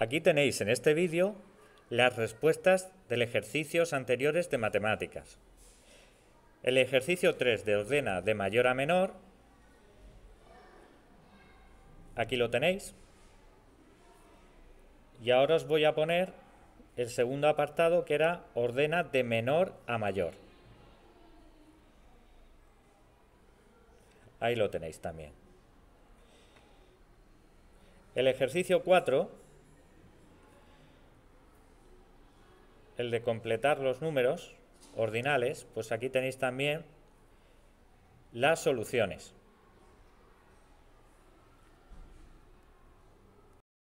Aquí tenéis en este vídeo las respuestas del ejercicios anteriores de matemáticas. El ejercicio 3 de ordena de mayor a menor. Aquí lo tenéis. Y ahora os voy a poner el segundo apartado que era ordena de menor a mayor. Ahí lo tenéis también. El ejercicio 4 el de completar los números ordinales, pues aquí tenéis también las soluciones.